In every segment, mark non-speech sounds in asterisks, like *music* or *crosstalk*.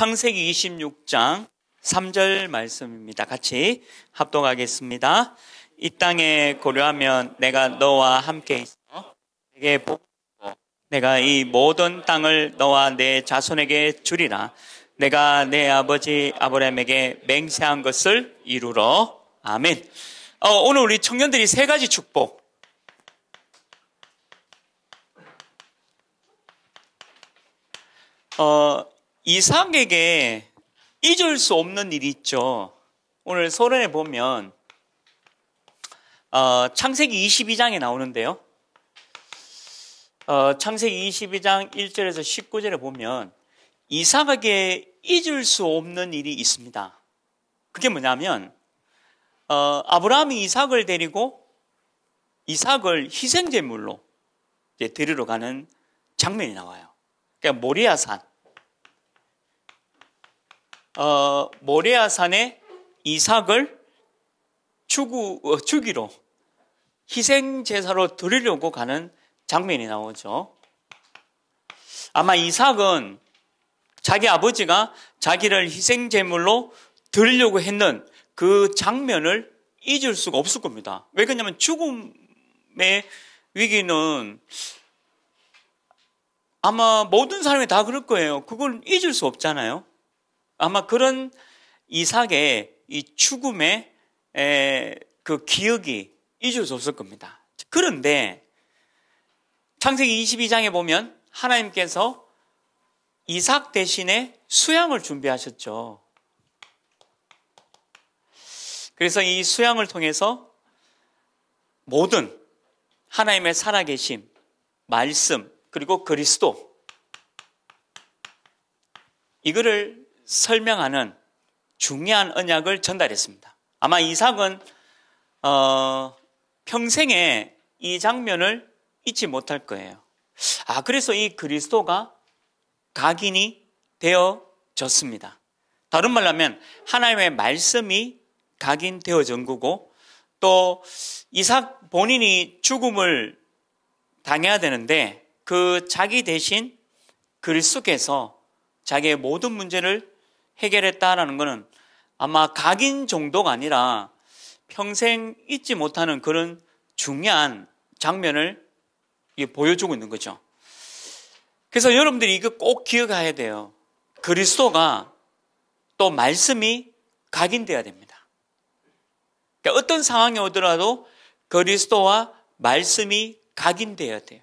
창세기 26장 3절 말씀입니다. 같이 합동하겠습니다. 이 땅에 고려하면 내가 너와 함께 있어 내게 복고 내가 이 모든 땅을 너와 내 자손에게 주리라. 내가 내 아버지 아브라함에게 맹세한 것을 이루러. 아멘. 어, 오늘 우리 청년들이 세 가지 축복 어, 이삭에게 잊을 수 없는 일이 있죠. 오늘 소련에 보면 어, 창세기 22장에 나오는데요. 어, 창세기 22장 1절에서 19절에 보면 이삭에게 잊을 수 없는 일이 있습니다. 그게 뭐냐면 어, 아브라함이 이삭을 데리고 이삭을 희생제물로 데리러 가는 장면이 나와요. 그러니까 모리아산 어, 모레아산에 이삭을 추구, 어, 주기로 희생제사로 드리려고 가는 장면이 나오죠. 아마 이삭은 자기 아버지가 자기를 희생제물로 드리려고 했는 그 장면을 잊을 수가 없을 겁니다. 왜 그러냐면 죽음의 위기는 아마 모든 사람이 다 그럴 거예요. 그걸 잊을 수 없잖아요. 아마 그런 이삭의 이 죽음의 그 기억이 잊어졌을 겁니다. 그런데 창세기 22장에 보면 하나님께서 이삭 대신에 수양을 준비하셨죠. 그래서 이 수양을 통해서 모든 하나님의 살아계심, 말씀, 그리고 그리스도, 이거를 설명하는 중요한 언약을 전달했습니다. 아마 이삭은 어, 평생에 이 장면을 잊지 못할 거예요. 아 그래서 이 그리스도가 각인이 되어졌습니다. 다른 말로 하면 하나님의 말씀이 각인되어진 거고 또 이삭 본인이 죽음을 당해야 되는데 그 자기 대신 그리스도께서 자기의 모든 문제를 해결했다라는 것은 아마 각인 정도가 아니라 평생 잊지 못하는 그런 중요한 장면을 보여주고 있는 거죠. 그래서 여러분들이 이거 꼭 기억해야 돼요. 그리스도가 또 말씀이 각인돼야 됩니다. 그러니까 어떤 상황이 오더라도 그리스도와 말씀이 각인돼야 돼요.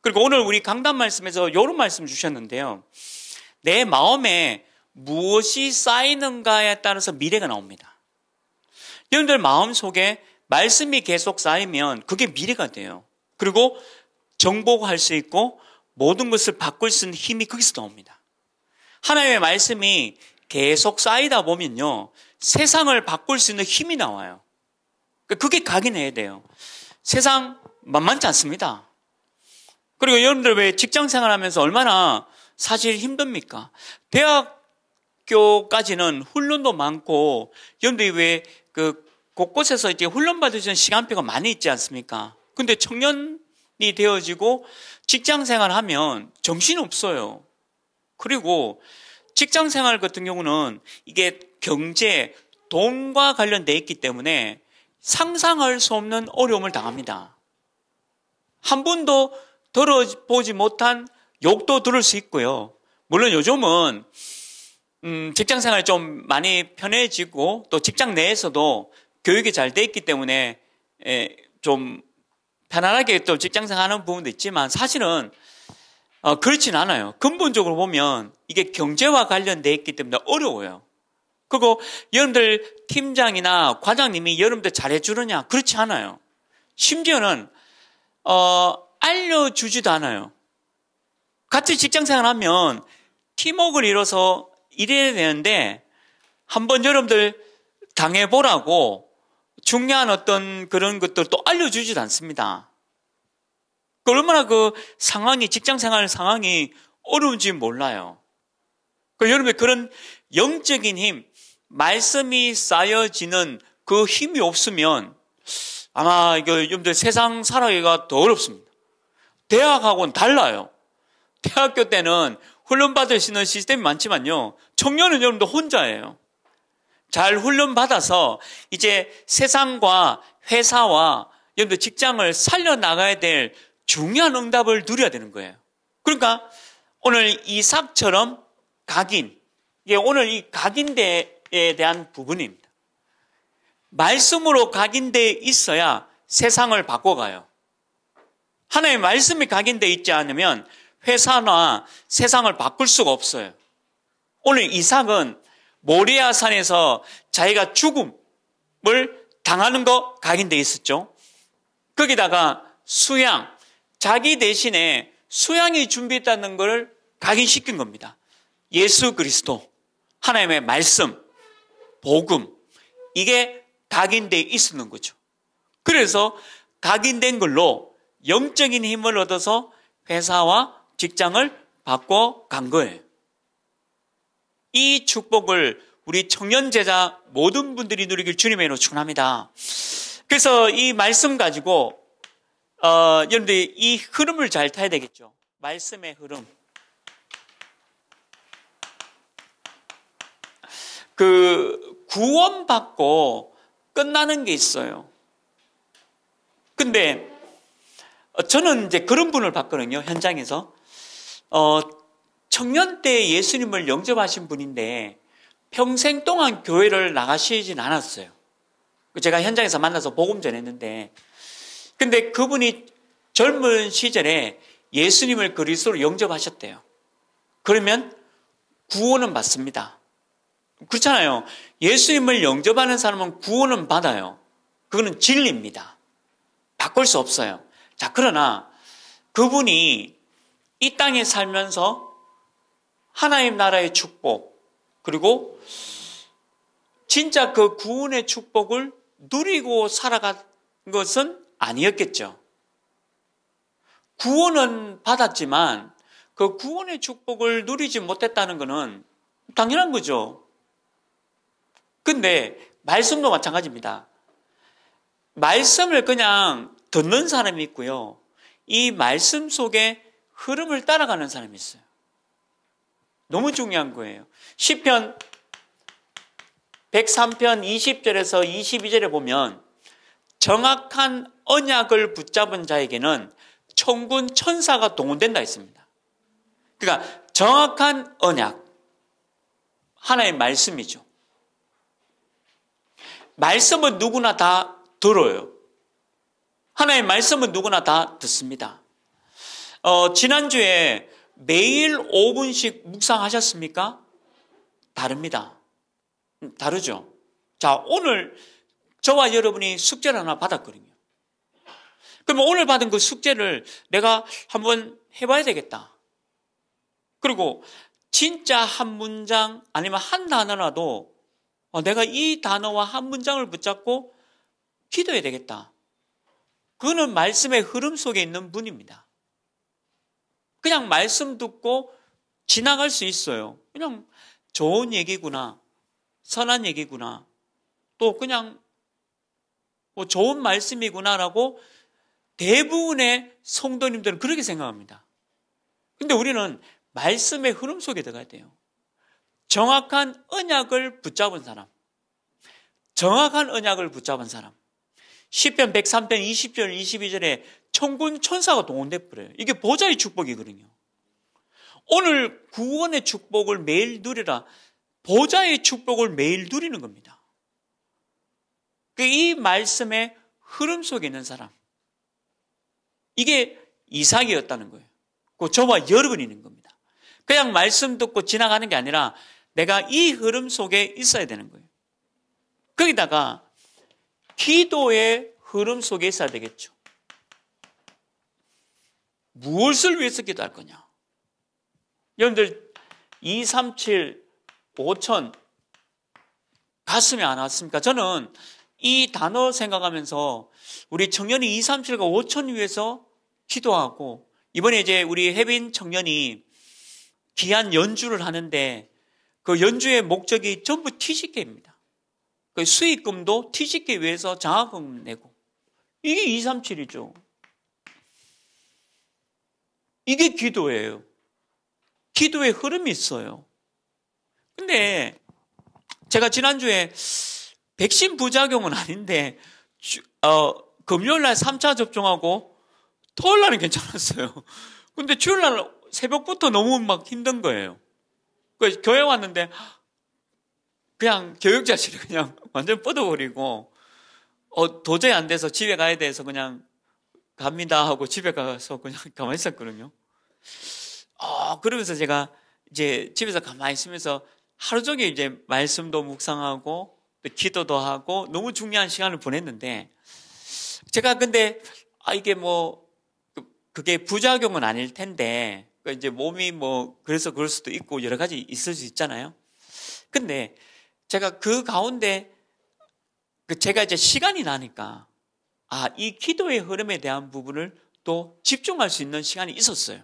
그리고 오늘 우리 강단 말씀에서 이런 말씀 주셨는데요. 내 마음에 무엇이 쌓이는가에 따라서 미래가 나옵니다. 여러분들 마음속에 말씀이 계속 쌓이면 그게 미래가 돼요. 그리고 정복할 수 있고 모든 것을 바꿀 수 있는 힘이 거기서 나옵니다. 하나님의 말씀이 계속 쌓이다 보면요. 세상을 바꿀 수 있는 힘이 나와요. 그러니까 그게 각인해야 돼요. 세상 만만치 않습니다. 그리고 여러분들 왜 직장 생활하면서 얼마나 사실 힘듭니까? 대학 기교까지는 훈련도 많고 여러분들이 왜그 곳곳에서 이제 훈련 받으시는 시간표가 많이 있지 않습니까? 근데 청년이 되어지고 직장 생활하면 정신 없어요. 그리고 직장 생활 같은 경우는 이게 경제, 돈과 관련돼 있기 때문에 상상할 수 없는 어려움을 당합니다. 한 번도 들어보지 못한 욕도 들을 수 있고요. 물론 요즘은 음, 직장 생활이 좀 많이 편해지고 또 직장 내에서도 교육이 잘 돼 있기 때문에 에, 예, 좀 편안하게 또 직장 생활하는 부분도 있지만 사실은 어, 그렇진 않아요. 근본적으로 보면 이게 경제와 관련돼 있기 때문에 어려워요. 그리고 여러분들 팀장이나 과장님이 여러분들 잘해주느냐? 그렇지 않아요. 심지어는 어, 알려주지도 않아요. 같은 직장 생활하면 팀웍을 이뤄서 이래야 되는데 한번 여러분들 당해보라고 중요한 어떤 그런 것들 또 알려주지도 않습니다. 그 얼마나 그 상황이, 직장 생활 상황이 어려운지 몰라요. 그 여러분의 그런 영적인 힘, 말씀이 쌓여지는 그 힘이 없으면 아마 이거 여러분들 세상 살아가기가 더 어렵습니다. 대학하고는 달라요. 대학교 때는 훈련받으시는 시스템이 많지만요. 청년은 여러분도 혼자예요. 잘 훈련받아서 이제 세상과 회사와 여러분들 직장을 살려나가야 될 중요한 응답을 누려야 되는 거예요. 그러니까 오늘 이삭처럼 각인, 이게 오늘 이 각인대에 대한 부분입니다. 말씀으로 각인돼 있어야 세상을 바꿔가요. 하나의 말씀이 각인돼 있지 않으면 회사나 세상을 바꿀 수가 없어요. 오늘 이삭은 모리아산에서 자기가 죽음을 당하는 거 각인돼 있었죠. 거기다가 수양, 자기 대신에 수양이 준비했다는 것을 각인시킨 겁니다. 예수 그리스도, 하나님의 말씀, 복음, 이게 각인돼 있었는 거죠. 그래서 각인된 걸로 영적인 힘을 얻어서 회사와 직장을 바꿔 간 거예요. 이 축복을 우리 청년 제자 모든 분들이 누리길 주님의 이름으로 축원합니다. 그래서 이 말씀 가지고 어, 여러분들이 이 흐름을 잘 타야 되겠죠. 말씀의 흐름. 그 구원받고 끝나는 게 있어요. 근데 저는 이제 그런 분을 봤거든요. 현장에서. 어, 청년 때 예수님을 영접하신 분인데 평생 동안 교회를 나가시진 않았어요. 제가 현장에서 만나서 복음 전했는데 근데 그분이 젊은 시절에 예수님을 그리스도로 영접하셨대요. 그러면 구원은 받습니다. 그렇잖아요. 예수님을 영접하는 사람은 구원은 받아요. 그거는 진리입니다. 바꿀 수 없어요. 자, 그러나 그분이 이 땅에 살면서 하나님 나라의 축복, 그리고 진짜 그 구원의 축복을 누리고 살아간 것은 아니었겠죠. 구원은 받았지만 그 구원의 축복을 누리지 못했다는 것은 당연한 거죠. 근데 말씀도 마찬가지입니다. 말씀을 그냥 듣는 사람이 있고요. 이 말씀 속에 흐름을 따라가는 사람이 있어요. 너무 중요한 거예요. 1 0편 103편 20절에서 22절에 보면 정확한 언약을 붙잡은 자에게는 천군 천사가 동원된다 했습니다. 그러니까 정확한 언약 하나의 말씀이죠. 말씀은 누구나 다 들어요. 하나의 말씀은 누구나 다 듣습니다. 어, 지난주에 매일 5분씩 묵상하셨습니까? 다릅니다. 음, 다르죠. 자, 오늘 저와 여러분이 숙제를 하나 받았거든요. 그러면 오늘 받은 그 숙제를 내가 한번 해봐야 되겠다. 그리고 진짜 한 문장 아니면 한 단어라도 어, 내가 이 단어와 한 문장을 붙잡고 기도해야 되겠다. 그는 말씀의 흐름 속에 있는 분입니다. 그냥 말씀 듣고 지나갈 수 있어요. 그냥 좋은 얘기구나. 선한 얘기구나. 또 그냥 뭐 좋은 말씀이구나라고 대부분의 성도님들은 그렇게 생각합니다. 근데 우리는 말씀의 흐름 속에 들어가야 돼요. 정확한 언약을 붙잡은 사람. 정확한 언약을 붙잡은 사람. 10편 103편 2 0편 22절에 천군 천사가 동원돼 버려요. 이게 보좌의 축복이거든요. 오늘 구원의 축복을 매일 누리라. 보좌의 축복을 매일 누리는 겁니다. 그 이 말씀의 흐름 속에 있는 사람. 이게 이삭이었다는 거예요. 그 저와 여러분이 있는 겁니다. 그냥 말씀 듣고 지나가는 게 아니라 내가 이 흐름 속에 있어야 되는 거예요. 거기다가 기도의 흐름 속에 있어야 되겠죠. 무엇을 위해서 기도할 거냐? 여러분들 2, 3, 7, 5천 가슴이 안 왔습니까? 저는 이 단어 생각하면서 우리 청년이 2, 3, 7과 5천 위해서 기도하고 이번에 이제 우리 해빈 청년이 귀한 연주를 하는데 그 연주의 목적이 전부 t 식 k 입니다그 수익금도 t 식 k 위해서 장학금 내고 이게 237이죠. 이게 기도예요. 기도의 흐름이 있어요. 근데 제가 지난주에 백신 부작용은 아닌데 어, 금요일 날 3차 접종하고 토요일 날은 괜찮았어요. 근데 주일 날 새벽부터 너무 막 힘든 거예요. 그 교회 왔는데 그냥 교육자실에 그냥 *laughs* 완전 뻗어버리고 어, 도저히 안 돼서 집에 가야 돼서 그냥 갑니다 하고 집에 가서 그냥 *laughs* 가만히 있었거든요. 어, 그러면서 제가 이제 집에서 가만히 있으면서 하루 종일 이제 말씀도 묵상하고 또 기도도 하고 너무 중요한 시간을 보냈는데 제가 근데 아 이게 뭐 그게 부작용은 아닐 텐데 그 이제 몸이 뭐 그래서 그럴 수도 있고 여러 가지 있을 수 있잖아요. 근데 제가 그 가운데 그 제가 이제 시간이 나니까 아, 이 기도의 흐름에 대한 부분을 또 집중할 수 있는 시간이 있었어요.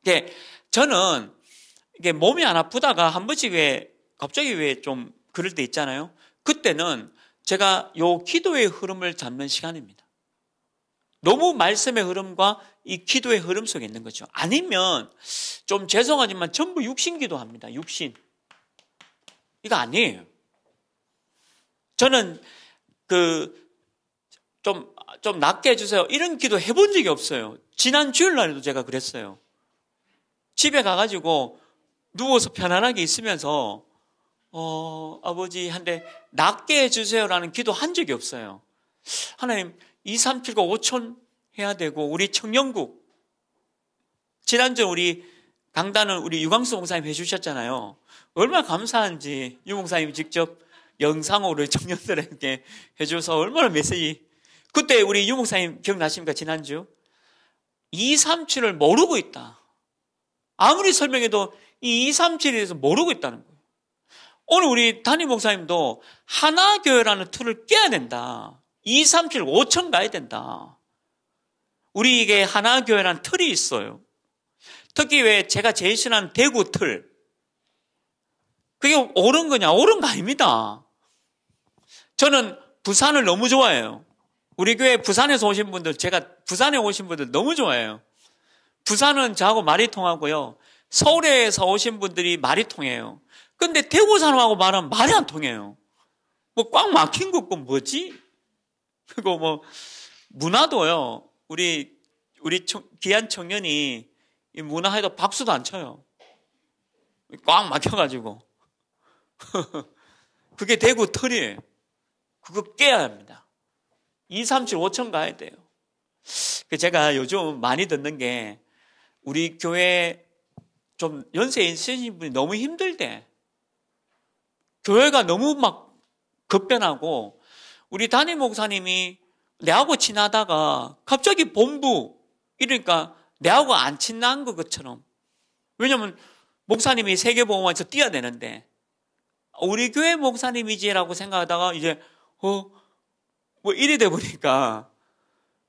이게 저는 이게 몸이 안 아프다가 한 번씩 왜 갑자기 왜 좀 그럴 때 있잖아요. 그때는 제가 요 기도의 흐름을 잡는 시간입니다. 너무 말씀의 흐름과 이 기도의 흐름 속에 있는 거죠. 아니면 좀 죄송하지만 전부 육신 기도합니다. 육신. 이거 아니에요. 저는 그 좀, 좀 낫게 해주세요. 이런 기도 해본 적이 없어요. 지난 주일날에도 제가 그랬어요. 집에 가가지고 누워서 편안하게 있으면서, 어, 아버지한테 낫게 해주세요라는 기도 한 적이 없어요. 하나님, 2, 3, 7, 9, 5천 해야 되고, 우리 청년국. 지난주 우리 강단을 우리 유광수 목사님 해주셨잖아요. 얼마나 감사한지 유 목사님이 직접 영상으로 청년들에게 해줘서 얼마나 메시지 그때 우리 유목사님 기억나십니까? 지난주? 2, 3,7을 모르고 있다. 아무리 설명해도 이 2, 3,7에 대해서 모르고 있다는 거예요. 오늘 우리 담임 목사님도 하나교회라는 틀을 깨야 된다. 2, 3, 7, 5천 가야 된다. 우리에게 하나교회라는 틀이 있어요. 특히 왜 제가 제일 싫어하는 대구 틀. 그게 옳은 거냐? 옳은 거 아닙니다. 저는 부산을 너무 좋아해요. 우리 교회 부산에서 오신 분들, 제가 부산에 오신 분들 너무 좋아해요. 부산은 저하고 말이 통하고요. 서울에서 오신 분들이 말이 통해요. 근데 대구 사람하고 말은 말이 안 통해요. 뭐 꽉 막힌 것고 뭐지? *laughs* 그리고 뭐 문화도요. 우리 우리 귀한 청년이 문화에도 박수도 안 쳐요. 꽉 막혀가지고. *laughs* 그게 대구 털이에요. 그거 깨야 합니다. 2, 3, 7, 5천 가야 돼요. 그 제가 요즘 많이 듣는 게 우리 교회 좀 연세 있으신 분이 너무 힘들대. 교회가 너무 막 급변하고 우리 담임 목사님이 내하고 친하다가 갑자기 본부 이러니까 내하고 안 친한 것처럼 왜냐면 목사님이 세계보험에서 원뛰어내는데 우리 교회 목사님이지라고 생각하다가 이제 어뭐 이래 돼 보니까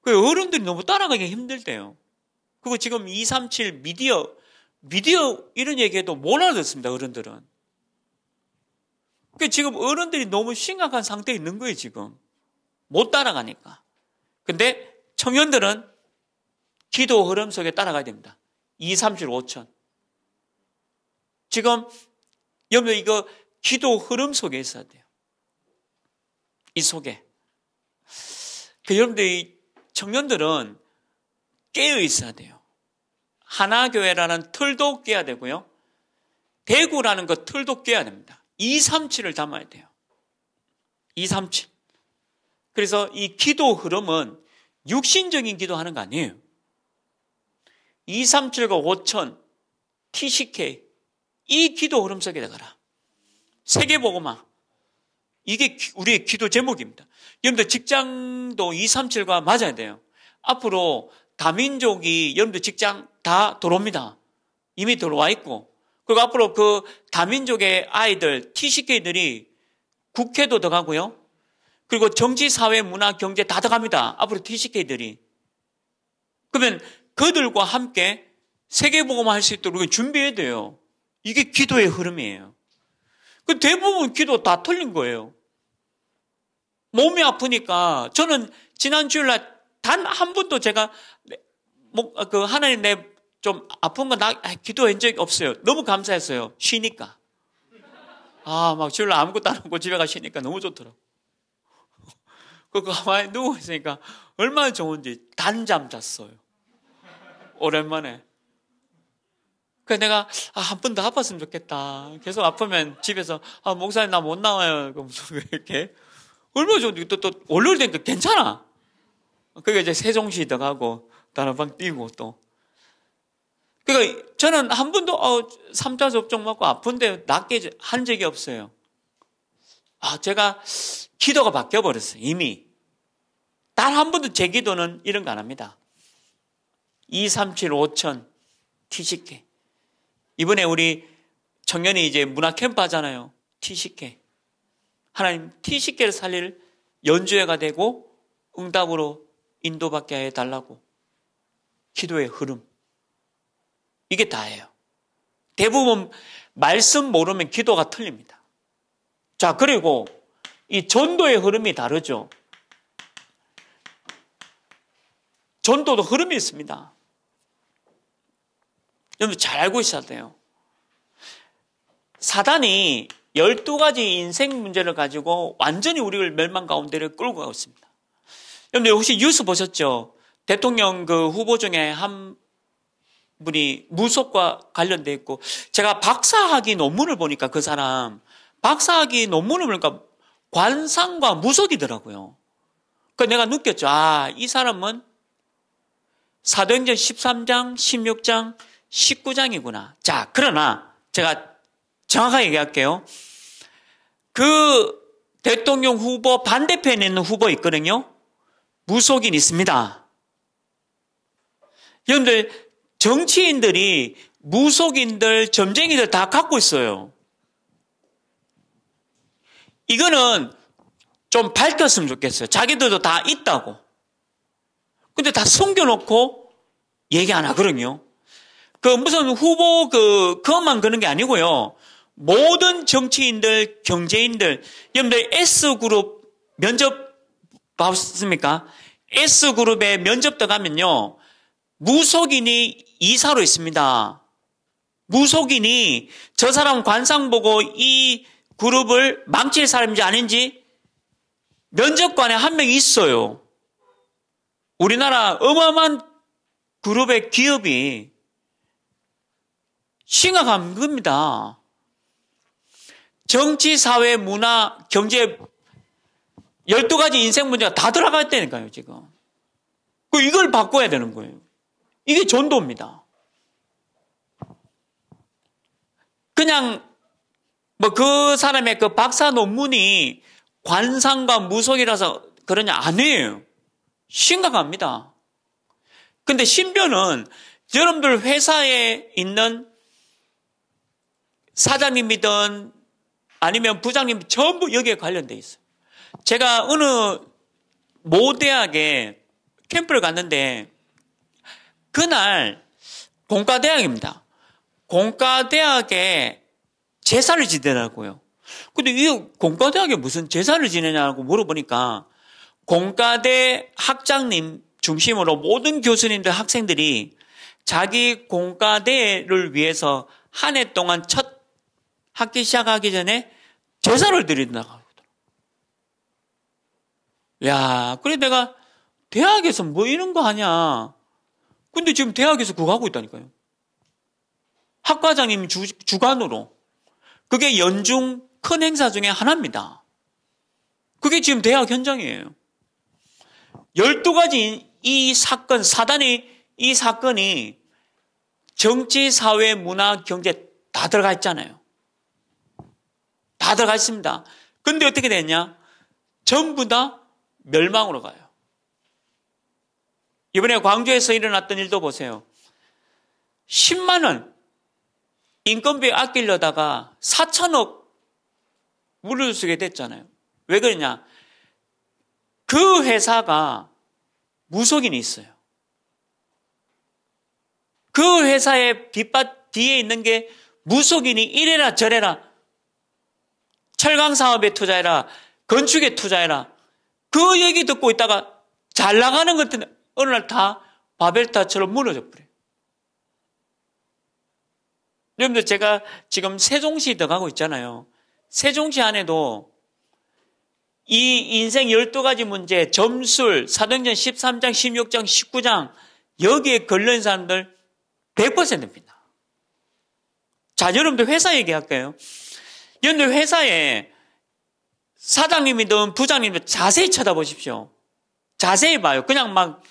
그 어른들이 너무 따라가기 힘들대요. 그거 지금 237 미디어 미디어 이런 얘기해도못 알아듣습니다. 어른들은. 그 지금 어른들이 너무 심각한 상태에 있는 거예요, 지금. 못 따라가니까. 근데 청년들은 기도 흐름 속에 따라가야 됩니다. 2, 3, 7, 5천. 지금 여러분 이거 기도 흐름 속에 있어야 돼요. 이 속에. 그 여러분들이 청년들은 깨어 있어야 돼요. 하나교회라는 틀도 깨야 되고요. 대구라는 그 틀도 깨야 됩니다. 237을 담아야 돼요. 237. 그래서 이 기도 흐름은 육신적인 기도하는 거 아니에요. 237과 5000, TCK, 이 기도 흐름 속에 들어가라. 세계보고마, 이게 우리의 기도 제목입니다. 여러분들 직장도 237과 맞아야 돼요. 앞으로 다민족이 여러분들 직장 다 들어옵니다. 이미 들어와 있고. 그리고 앞으로 그 다민족의 아이들, TCK들이 국회도 들어가고요. 그리고 정치, 사회, 문화, 경제 다 들어갑니다. 앞으로 TCK들이. 그러면 그들과 함께 세계보고만 할 수 있도록 준비해야 돼요. 이게 기도의 흐름이에요. 그 대부분 기도 다 틀린 거예요. 몸이 아프니까 저는 지난 주일날 단 한 번도 제가 뭐, 그 하나님 내 좀 아픈 거나 아, 기도한 적이 없어요. 너무 감사했어요. 쉬니까. 아, 막 주일날 아무것도 안 하고 집에 가 쉬니까 너무 좋더라고. *laughs* 그거 가만히 누워있으니까 얼마나 좋은지 단잠 잤어요. 오랜만에. 그래 내가, 아, 한 번 더 아팠으면 좋겠다. 계속 아프면 집에서, 아, 목사님 나 못 나와요. 그 *laughs* 이렇게. 얼마 전에 또, 또 월요일 되니까 괜찮아. 그게 이제 세종시 들어가고 다른방 뛰고 또. 그러니까 저는 한 번도 어, 3차 접종 맞고 아픈데 낫게 한 적이 없어요. 아, 제가 기도가 바뀌어 버렸어요. 이미. 단한 번도 제 기도는 이런 거 안 합니다. 2, 3, 7, 5천 TCK. 이번에 우리 청년이 이제 문화 캠프 하잖아요. TCK. 하나님 티식계를 살릴 연주회가 되고 응답으로 인도받게 해달라고 기도의 흐름 이게 다예요. 대부분 말씀 모르면 기도가 틀립니다. 자 그리고 이 전도의 흐름이 다르죠. 전도도 흐름이 있습니다. 여러분 잘 알고 있어야 돼요. 사단이 12가지 인생 문제를 가지고 완전히 우리를 멸망 가운데를 끌고 가고 있습니다. 여러분들 혹시 뉴스 보셨죠? 대통령 그 후보 중에 한 분이 무속과 관련돼 있고 제가 박사학위 논문을 보니까 그 사람 박사학위 논문을 보니까 관상과 무속이더라고요. 그 내가 느꼈죠. 아, 이 사람은 사도행전 13장, 16장, 19장이구나. 자, 그러나 제가 정확하게 얘기할게요. 그 대통령 후보 반대편에 있는 후보 있거든요. 무속인 있습니다. 여러분들 정치인들이 무속인들, 점쟁이들 다 갖고 있어요. 이거는 좀 밝혔으면 좋겠어요. 자기들도 다 있다고. 근데 다 숨겨놓고 얘기 안 하거든요. 그 무슨 후보 그, 그것만 그런 게 아니고요. 모든 정치인들, 경제인들, 여러분들 S그룹 면접 봤습니까? S그룹에 면접 들어가면요. 무속인이 이사로 있습니다. 무속인이 저 사람 관상 보고 이 그룹을 망칠 사람인지 아닌지 면접관에 한 명 있어요. 우리나라 어마어마한 그룹의 기업이 심각한 겁니다. 정치, 사회, 문화, 경제 12가지 인생 문제가 다 들어가 있다니까요, 지금. 그 이걸 바꿔야 되는 거예요. 이게 전도입니다. 그냥 뭐 그 사람의 그 박사 논문이 관상과 무속이라서 그러냐 아니에요. 심각합니다. 근데 신변은 여러분들 회사에 있는 사장님이든 아니면 부장님 전부 여기에 관련돼 있어요. 제가 어느 모 대학에 캠프를 갔는데 그날 공과대학입니다. 공과대학에 제사를 지내라고요. 근데 이 공과대학에 무슨 제사를 지내냐고 물어보니까 공과대 학장님 중심으로 모든 교수님들 학생들이 자기 공과대를 위해서 한 해 동안 첫 학기 시작하기 전에 제사를 드린다고 하더라고. 야, 그래 내가 대학에서 뭐 이런 거 하냐. 근데 지금 대학에서 그거 하고 있다니까요. 학과장님 주, 주관으로. 그게 연중 큰 행사 중에 하나입니다. 그게 지금 대학 현장이에요. 12가지 이 사건, 사단이, 이 사건이 정치, 사회, 문화, 경제 다 들어가 있잖아요. 다 들어갔습니다. 근데 어떻게 됐냐? 전부 다 멸망으로 가요. 이번에 광주에서 일어났던 일도 보세요. 10만 원 인건비 아끼려다가 4천억 물을 쓰게 됐잖아요. 왜 그러냐? 그 회사가 무속인이 있어요. 그 회사의 뒷밭 뒤에 있는 게 무속인이 이래라 저래라 철강 사업에 투자해라. 건축에 투자해라. 그 얘기 듣고 있다가 잘 나가는 것들 어느 날 다 바벨타처럼 무너져 버려요. 여러분들 제가 지금 세종시 들어가고 있잖아요. 세종시 안에도 이 인생 12가지 문제, 점술, 사등전 13장, 16장, 19장 여기에 걸린 사람들 100%입니다. 자, 여러분들 회사 얘기할까요? 여러분들 회사에 사장님이든 부장님이든 자세히 쳐다보십시오. 자세히 봐요. 그냥 막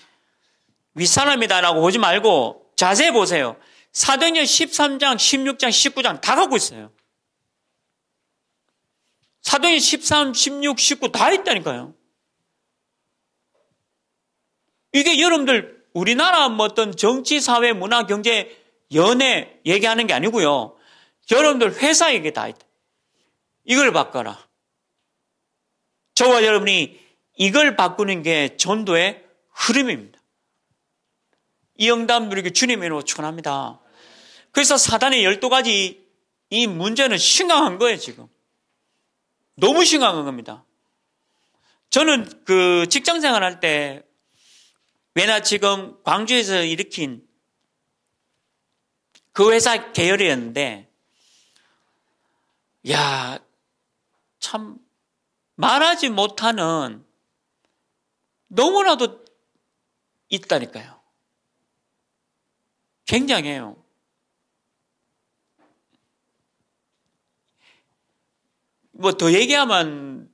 윗사람이다라고 보지 말고 자세히 보세요. 사도행전 13장, 16장, 19장 다 갖고 있어요. 사도행전 13, 16, 19 다 있다니까요. 이게 여러분들 우리나라 뭐 어떤 정치, 사회, 문화, 경제, 연애 얘기하는 게 아니고요. 여러분들 회사 얘기 다 있다. 이걸 바꿔라. 저와 여러분이 이걸 바꾸는 게 전도의 흐름입니다. 이 응답 누리기 주님으로 축원합니다. 그래서 사단의 열두 가지 이 문제는 심각한 거예요 지금. 너무 심각한 겁니다. 저는 그 직장 생활할 때 왜나 지금 광주에서 일으킨 그 회사 계열이었는데, 야참 말하지 못하는 너무나도 있다니까요. 굉장해요. 뭐 더 얘기하면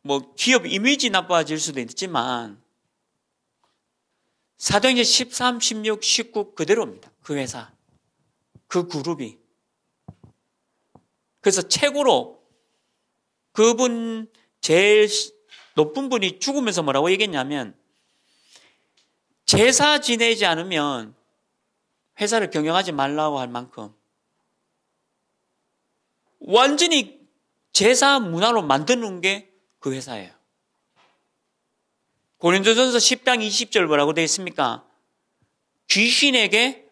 뭐 기업 이미지 나빠질 수도 있지만 사도행전 13, 16, 19 그대로입니다. 그 회사, 그 그룹이. 그래서 최고로 그분 제일 높은 분이 죽으면서 뭐라고 얘기했냐면 제사 지내지 않으면 회사를 경영하지 말라고 할 만큼 완전히 제사 문화로 만드는 게 그 회사예요. 고린도전서 10장 20절 뭐라고 되어 있습니까? 귀신에게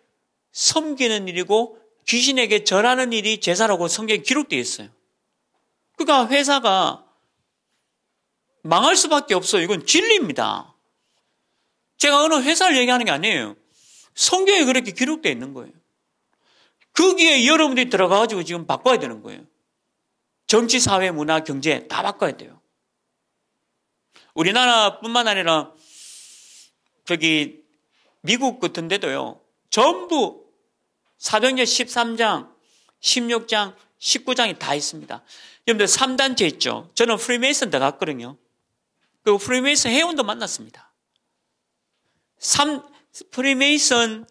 섬기는 일이고 귀신에게 절하는 일이 제사라고 성경에 기록되어 있어요. 그러니까 회사가 망할 수밖에 없어요. 이건 진리입니다. 제가 어느 회사를 얘기하는 게 아니에요. 성경에 그렇게 기록되어 있는 거예요. 거기에 그 여러분들이 들어가가지고 지금 바꿔야 되는 거예요. 정치, 사회, 문화, 경제 다 바꿔야 돼요. 우리나라뿐만 아니라 저기 미국 같은 데도요. 전부 사도행전 13장, 16장, 19장이 다 있습니다. 여러분들 3단체 있죠. 저는 프리메이슨 다갔거든요그 프리메이슨 회원도 만났습니다. 3, 프리메이슨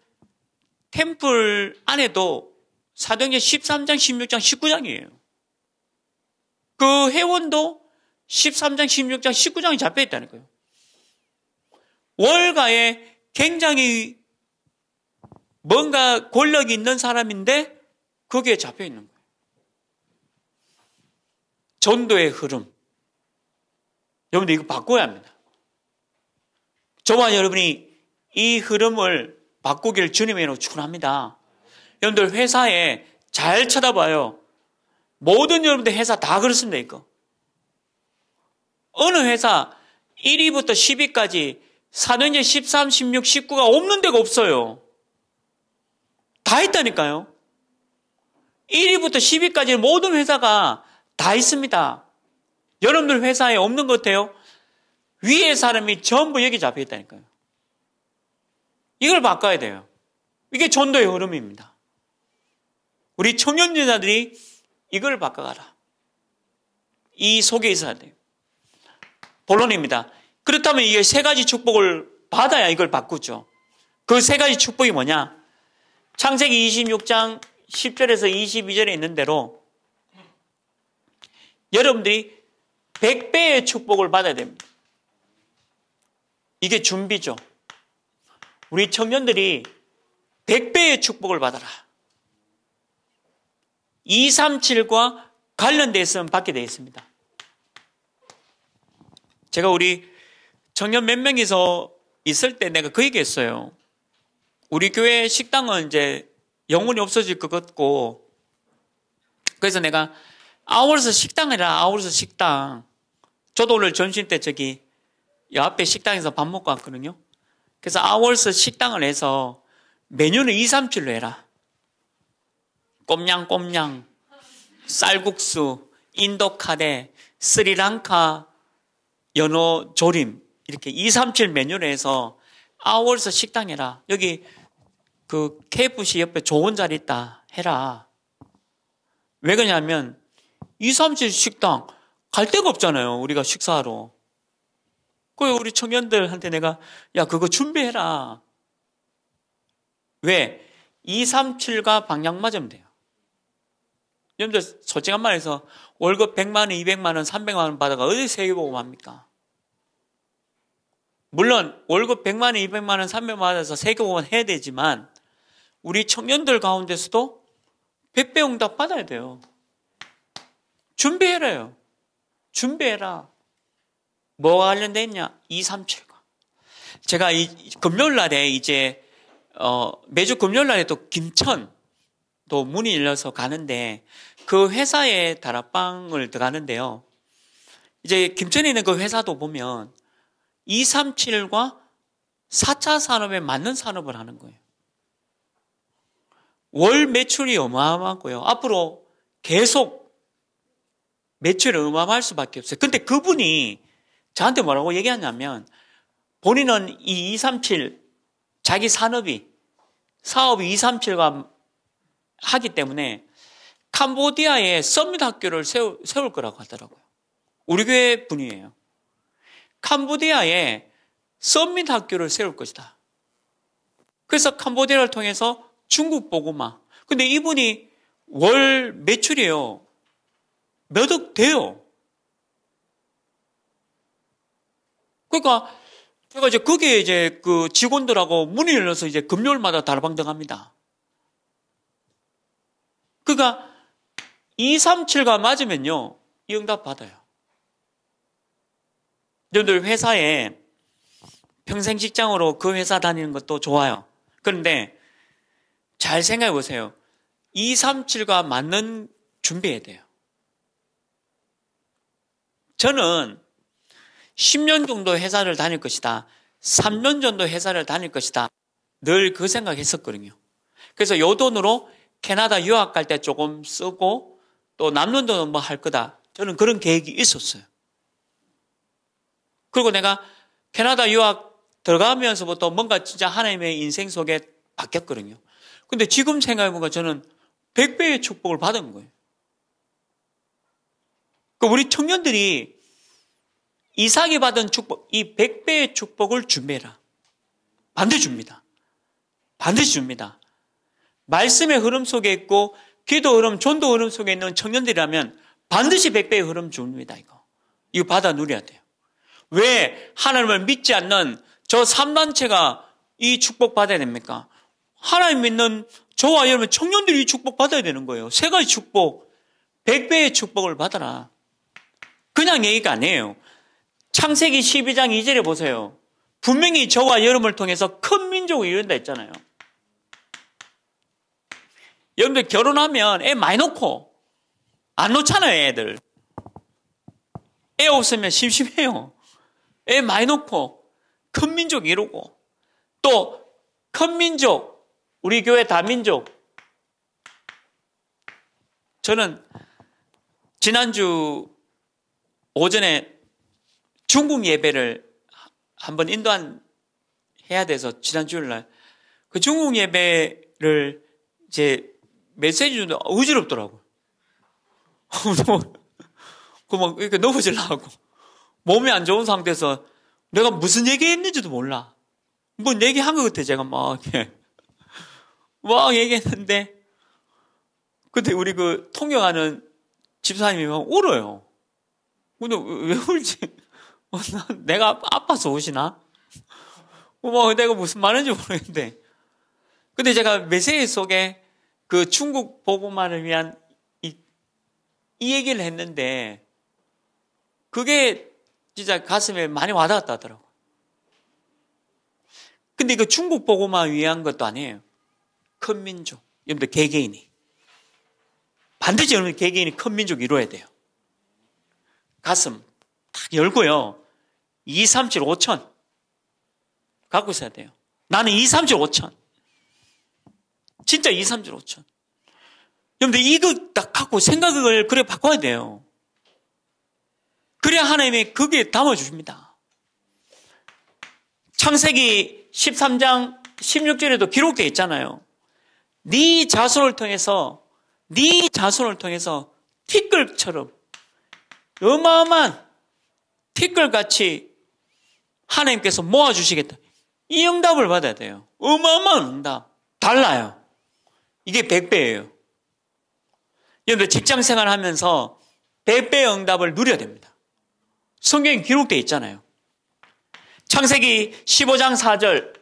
템플 안에도 사도행전 13장, 16장, 19장이에요. 그 회원도 13장, 16장, 19장이 잡혀 있다는 거예요. 월가에 굉장히 뭔가 권력이 있는 사람인데 거기에 잡혀 있는 거예요. 전도의 흐름. 여러분들 이거 바꿔야 합니다. 저와 여러분이 이 흐름을 바꾸길 주님의 이름으로 축원합니다. 여러분들 회사에 잘 쳐다봐요. 모든 여러분들 회사 다 그렇습니다, 이거. 어느 회사 1위부터 10위까지 4년제 13, 16, 19가 없는 데가 없어요. 다 있다니까요. 1위부터 10위까지 모든 회사가 다 있습니다. 여러분들 회사에 없는 것 같아요? 위에 사람이 전부 여기 잡혀 있다니까요. 이걸 바꿔야 돼요. 이게 전도의 흐름입니다. 우리 청년제자들이 이걸 바꿔가라. 이 속에 있어야 돼요. 본론입니다. 그렇다면 이게 세 가지 축복을 받아야 이걸 바꾸죠. 그 세 가지 축복이 뭐냐? 창세기 26장 10절에서 22절에 있는 대로 여러분들이 100배의 축복을 받아야 됩니다. 이게 준비죠. 우리 청년들이 100배의 축복을 받아라. 237과 관련돼서는 받게 되어 있습니다. 제가 우리 청년 몇 명이서 있을 때 내가 그 얘기했어요. 우리 교회 식당은 이제 영혼이 없어질 것 같고, 그래서 내가 아울러서 식당이라 아울러서 식당. 저도 오늘 점심 때 저기 앞에 식당에서 밥 먹고 왔거든요. 그래서 아울러서 식당을 해서 메뉴는 2, 3줄로 해라. 꼼냥꼼냥, 쌀국수, 인도카레, 스리랑카, 연어 조림 이렇게 2, 3, 7 메뉴를 해서 아월서 식당 해라. 여기 그 KFC 옆에 좋은 자리 있다 해라. 왜 그러냐면 237 식당 갈 데가 없잖아요. 우리가 식사하러. 그 우리 청년들한테 내가 야 그거 준비해라. 왜? 237과 방향 맞으면 돼요. 여러분들 솔직한 말에서 월급 100만 원, 200만 원, 300만 원 받아가 어디 세계보험 합니까? 물론 월급 100만 원, 200만 원, 300만 원 받아서 세계보험 해야 되지만 우리 청년들 가운데서도 100배 응답 받아야 돼요. 준비해라요. 준비해라. 뭐가 관련돼 있냐? 2, 3, 7과. 제가 이, 금요일 날에 이제, 어, 매주 금요일 날에 또 김천, 또 문이 열려서 가는데, 그 회사에 다락방을 들어가는데요. 이제 김천에 있는 그 회사도 보면, 2, 3, 7과 4차 산업에 맞는 산업을 하는 거예요. 월 매출이 어마어마하고요. 앞으로 계속 매출을 음함할 수밖에 없어요. 근데 그분이 저한테 뭐라고 얘기하냐면 본인은 이 237 자기 산업이 사업이 237과 하기 때문에 캄보디아에 썸밋 학교를 세울, 세울 거라고 하더라고요. 우리 교회 분이에요. 캄보디아에 썸밋 학교를 세울 것이다. 그래서 캄보디아를 통해서 중국 보고마. 근데 이분이 월 매출이에요. 몇억 돼요. 그러니까 제가 이제 거기에 이제 그 직원들하고 문을 열어서 이제 금요일마다 다방정합니다. 그러니까 2, 3, 7가 맞으면요. 이 응답 받아요. 여러분들 회사에 평생 직장으로 그 회사 다니는 것도 좋아요. 그런데 잘 생각해 보세요. 2, 3, 7과 맞는 준비해야 돼요. 저는 10년 정도 회사를 다닐 것이다. 3년 정도 회사를 다닐 것이다. 늘 그 생각했었거든요. 그래서 요 돈으로 캐나다 유학 갈 때 조금 쓰고 또 남는 돈은 뭐 뭐할 거다. 저는 그런 계획이 있었어요. 그리고 내가 캐나다 유학 들어가면서부터 뭔가 진짜 하나님의 인생 속에 바뀌었거든요. 근데 지금 생각해보니까 저는 100배의 축복을 받은 거예요. 그 우리 청년들이 이삭이 받은 축복, 이백배의 축복을 준비해라. 반드시 줍니다. 반드시 줍니다. 말씀의 흐름 속에 있고 기도 흐름, 존도 흐름 속에 있는 청년들이라면 반드시 백배의 흐름 줍니다. 이거. 이거 받아 누려야 돼요. 왜 하나님을 믿지 않는 저 3단체가 이 축복 받아야 됩니까? 하나님 믿는 저와 여러분 청년들이 이 축복 받아야 되는 거예요. 세 가지 축복, 백배의 축복을 받아라. 그냥 얘기가 아니에요. 창세기 12장 2절에 보세요. 분명히 저와 여러분을 통해서 큰 민족을 이룬다 했잖아요. 여러분들 결혼하면 애 많이 놓고 안 놓잖아요, 애들. 애 없으면 심심해요. 애 많이 놓고 큰 민족 이루고 또 큰 민족 우리 교회 다민족 저는 지난주 오전에 중국 예배를 한번 인도한 해야 돼서 지난 주일날 그 중국 예배를 제 메시지 주는 의지롭더라고. *laughs* 그막 이렇게 넘어질라고 몸이 안 좋은 상태에서 내가 무슨 얘기했는지도 몰라. 뭐 얘기한 것 같아 제가 막 이렇게 *laughs* 막 얘기했는데 그때 우리 그 통역하는 집사님이 막 울어요. 근데 왜 울지? *laughs* 어, 내가 아파서 우시나? 뭐 내가 무슨 말인지 모르겠는데. 근데 제가 메시지 속에 그 중국 보고만을 위한 이, 이 얘기를 했는데 그게 진짜 가슴에 많이 와닿았다 하더라고. 근데 그 중국 보고만 위한 것도 아니에요. 큰 민족. 여러분들 개개인이. 반드시 여러분 개개인이 큰 민족 이루어야 돼요. 가슴 딱 열고요. 2, 3, 7, 5천. 갖고 있어야 돼요. 나는 2, 3, 7, 5천. 진짜 2, 3, 7, 5천. 여러분들 이거 딱 갖고 생각을 그래 바꿔야 돼요. 그래야 하나님이 거기에 담아주십니다. 창세기 13장 16절에도 기록되어 있잖아요. 네 자손을 통해서 네 자손을 통해서 티끌처럼 어마어마한 티끌같이 하나님께서 모아주시겠다. 이 응답을 받아야 돼요. 어마어마한 응답. 달라요. 이게 100배예요. 여러분들 직장 생활 하면서 100배의 응답을 누려야 됩니다. 성경에 기록되어 있잖아요. 창세기 15장 4절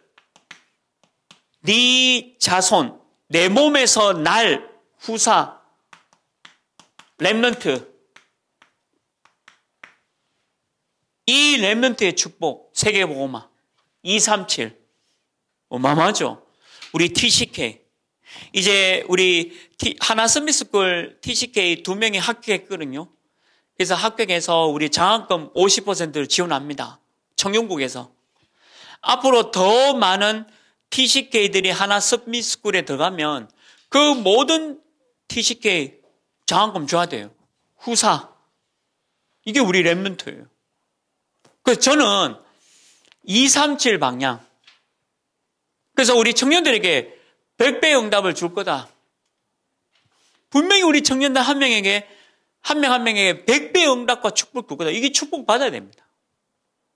네 자손 내 몸에서 날 후사 렘넌트 이 랩런트의 축복, 세계보고마, 237. 어마어마하죠? 우리 TCK. 이제 우리 하나 스미스쿨 TCK 두 명이 합격했거든요. 그래서 합격해서 우리 장학금 50%를 지원합니다. 청년국에서. 앞으로 더 많은 TCK들이 하나 스미스쿨에 들어가면 그 모든 TCK 장학금 줘야 돼요. 후사. 이게 우리 랩몬트예요. 그래서 저는 237 방향. 그래서 우리 청년들에게 100배 응답을 줄 거다. 분명히 우리 청년들한 명에게, 한 명 한 명에게 100배 응답과 축복 줄 거다. 이게 축복 받아야 됩니다.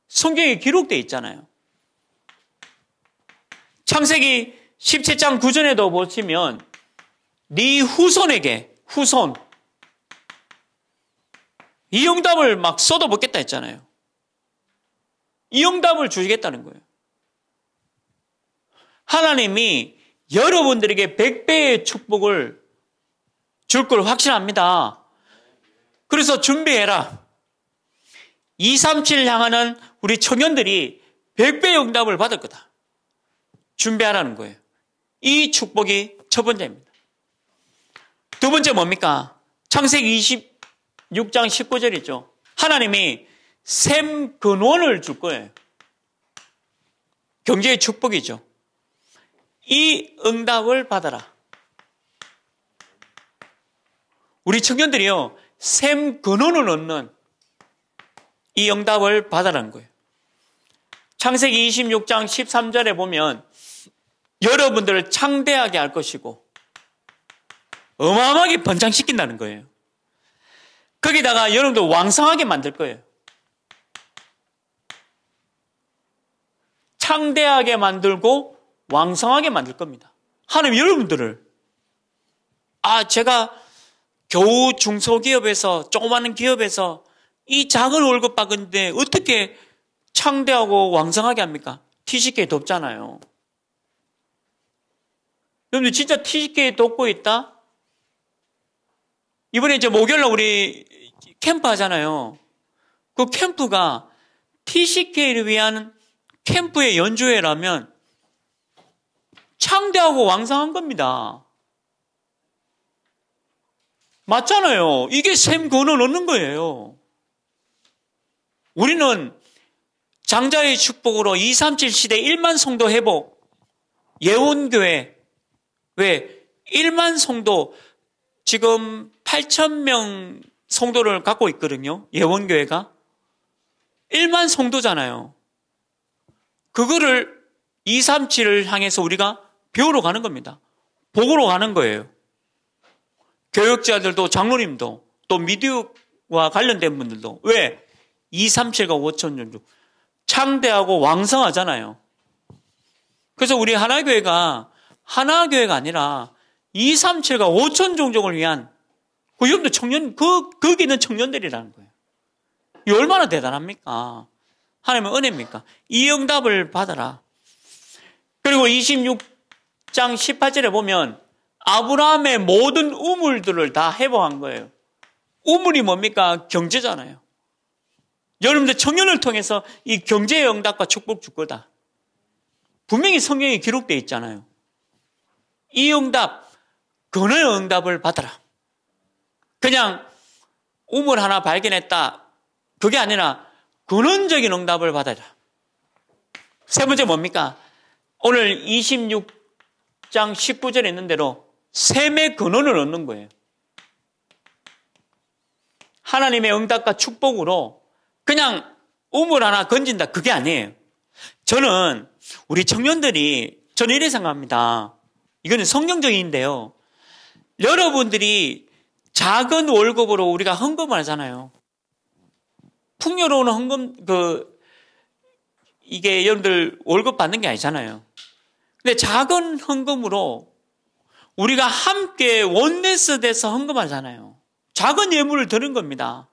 성경에 기록되어 있잖아요. 창세기 17장 9전에도 보시면 네 후손에게 후손 이 응답을 막 쏟아붓겠다 했잖아요. 이 응답을 주시겠다는 거예요. 하나님이 여러분들에게 백배의 축복을 줄 걸 확신합니다. 그래서 준비해라. 237 향하는 우리 청년들이 백배의 응답을 받을 거다. 준비하라는 거예요. 이 축복이 첫 번째입니다. 두 번째 뭡니까? 창세기 26장 19절이죠. 하나님이 샘 근원을 줄 거예요. 경제의 축복이죠. 이 응답을 받아라. 우리 청년들이요, 샘 근원을 얻는 이 응답을 받아라는 거예요. 창세기 26장 13절에 보면 여러분들을 창대하게 할 것이고 어마어마하게 번창시킨다는 거예요. 거기다가 여러분들 왕성하게 만들 거예요. 창대하게 만들고 왕성하게 만들 겁니다. 하나님 여러분들을 아 제가 겨우 중소기업에서 조그마한 기업에서 이 작은 월급 받는데 어떻게 창대하고 왕성하게 합니까? TCK 돕잖아요. 여러분들 진짜 TCK 돕고 있다? 이번에 이제 목요일날 우리 캠프 하잖아요. 그 캠프가 TCK를 위한 캠프의 연주회라면 창대하고 왕성한 겁니다. 맞잖아요. 이게 샘근을 얻는 거예요. 우리는 장자의 축복으로 237 시대 1만 성도 회복, 예원교회, 왜? 1만 성도, 지금 8천명 성도를 갖고 있거든요. 예원교회가. 1만 성도잖아요. 그거를 237을 향해서 우리가 배우러 가는 겁니다. 보고로 가는 거예요. 교육자들도 장로님도 또 미디어와 관련된 분들도 왜 237과 5천년주 창대하고 왕성하잖아요. 그래서 우리 하나교회가 하나교회가 아니라 237과 5천 종족을 위한 그여러분 청년 그 거기 있는 청년들이라는 거예요. 이 얼마나 대단합니까? 하나님의 은혜입니까? 이 응답을 받아라. 그리고 26장 18절에 보면 아브라함의 모든 우물들을 다 해보한 거예요. 우물이 뭡니까? 경제잖아요. 여러분들 청년을 통해서 이 경제의 응답과 축복 줄 거다. 분명히 성경에 기록되어 있잖아요. 이 응답, 그의 응답을 받아라. 그냥 우물 하나 발견했다. 그게 아니라 근원적인 응답을 받아라. 세 번째 뭡니까? 오늘 26장 19절에 있는 대로 셈의 근원을 얻는 거예요. 하나님의 응답과 축복으로 그냥 우물 하나 건진다. 그게 아니에요. 저는 우리 청년들이 저는 이래 생각합니다. 이거는 성경적인데요. 여러분들이 작은 월급으로 우리가 헌금을 하잖아요. 풍요로운 헌금 그 이게 여러분들 월급 받는 게 아니잖아요. 근데 작은 헌금으로 우리가 함께 원내스 돼서 헌금하잖아요. 작은 예물을 드는 겁니다.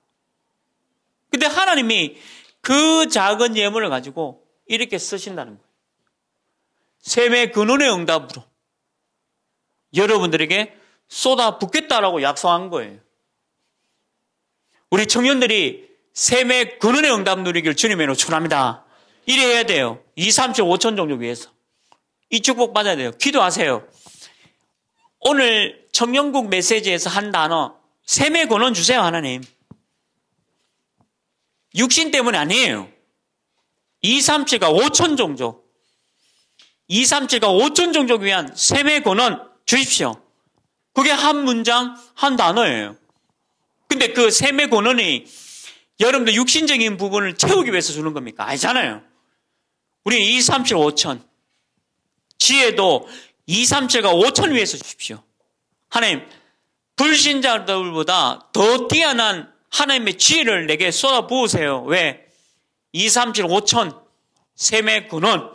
근데 하나님이 그 작은 예물을 가지고 이렇게 쓰신다는 거예요. 셈의 근원의 응답으로 여러분들에게 쏟아 붓겠다라고 약속한 거예요. 우리 청년들이 셈의 근원의 응답 누리기를 주님의 노출합니다. 이래야 돼요. 2, 3천, 5천 종족 위해서. 이 축복 받아야 돼요. 기도하세요. 오늘 청년국 메시지에서 한 단어, 셈의 근원 주세요, 하나님. 육신 때문 에 아니에요. 2, 3치가 5천 종족. 2, 3치가 5천 종족 위한 셈의 근원 주십시오. 그게 한 문장, 한 단어예요. 근데 그 셈의 권원이 여러분들 육신적인 부분을 채우기 위해서 주는 겁니까? 아니잖아요. 우리는 2, 3, 7, 5천. 지혜도 2, 3, 7과 5천 위해서 주십시오. 하나님, 불신자들보다 더 뛰어난 하나님의 지혜를 내게 쏟아부으세요. 왜? 2, 3, 7, 5천. 세의 근원.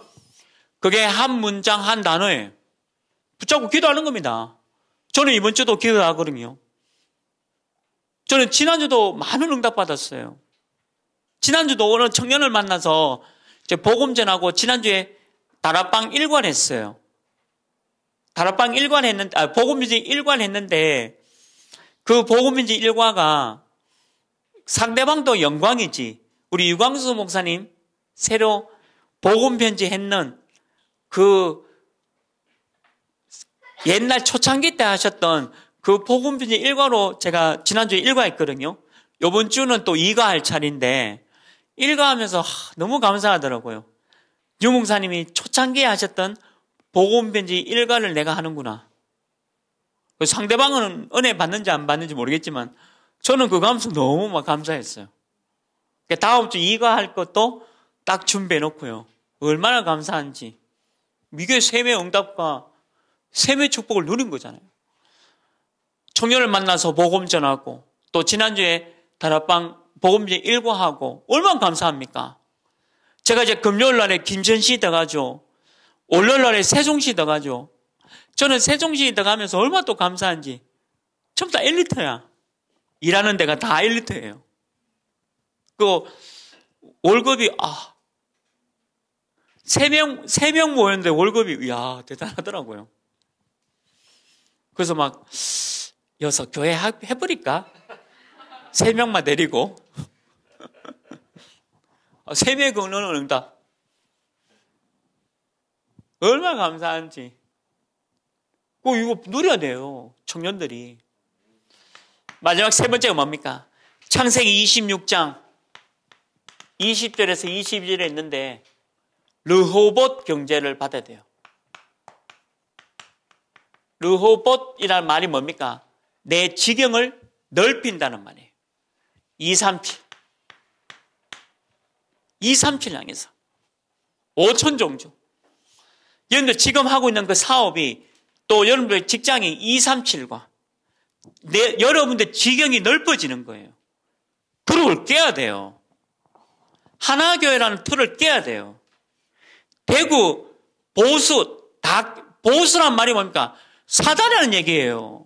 그게 한 문장, 한 단어예요. 붙잡고 기도하는 겁니다. 저는 이번 주도 기도하거든요. 저는 지난주도 많은 응답 받았어요. 지난주도 어느 청년을 만나서 제 복음 전하고 지난주에 다락방 일관했어요. 다락방 일관했는데 아, 복음인지 일관했는데 그 복음인지 일과가 상대방도 영광이지. 우리 유광수 목사님 새로 복음 편지 했는 그 옛날 초창기 때 하셨던 그 복음 분지 1과로 제가 지난주에 1과 했거든요. 요번 주는 또 2과 할 차례인데 1과 하면서 너무 감사하더라고요. 유몽사님이 초창기에 하셨던 복음 편지 1과를 내가 하는구나. 그 상대방은 은혜 받는지 안 받는지 모르겠지만 저는 그 감성 너무 막 감사했어요. 그러니까 다음 주 2과 할 것도 딱 준비해 놓고요. 얼마나 감사한지. 이게 셈의 응답과 셈의 축복을 누린 거잖아요. 청년을 만나서 복음 전하고 또 지난주에 다락방 복음제 일과하고 얼마나 감사합니까? 제가 이제 금요일 날에 김천시 떠가죠. 월요일 날에 세종시 떠가죠. 저는 세종시 떠가면서 얼마나 또 감사한지. 전부 다 엘리트야. 일하는 데가 다 엘리트예요. 그 월급이 아 세명 세 명 모였는데 월급이 야 대단하더라고요. 그래서 막 여기서 교회 해버릴까? 세 명만 데리고. *laughs* 아, 세 명의 공로는 응다 얼마나 감사한지. 꼭 이거 누려야 돼요. 청년들이. 마지막 세 번째가 뭡니까? 창세기 26장 20절에서 22절에 있는데 르호봇 경제를 받아야 돼요. 르호봇이라는 말이 뭡니까? 내 지경을 넓힌다는 말이에요. 237. 237 향해서. 5천 종주 여러분들 지금 하고 있는 그 사업이 또 여러분들 직장이 237과 내, 여러분들 지경이 넓어지는 거예요. 그룹을 깨야 돼요. 하나교회라는 틀을 깨야 돼요. 대구, 보수, 다, 보수란 말이 뭡니까? 사단이라는 얘기예요.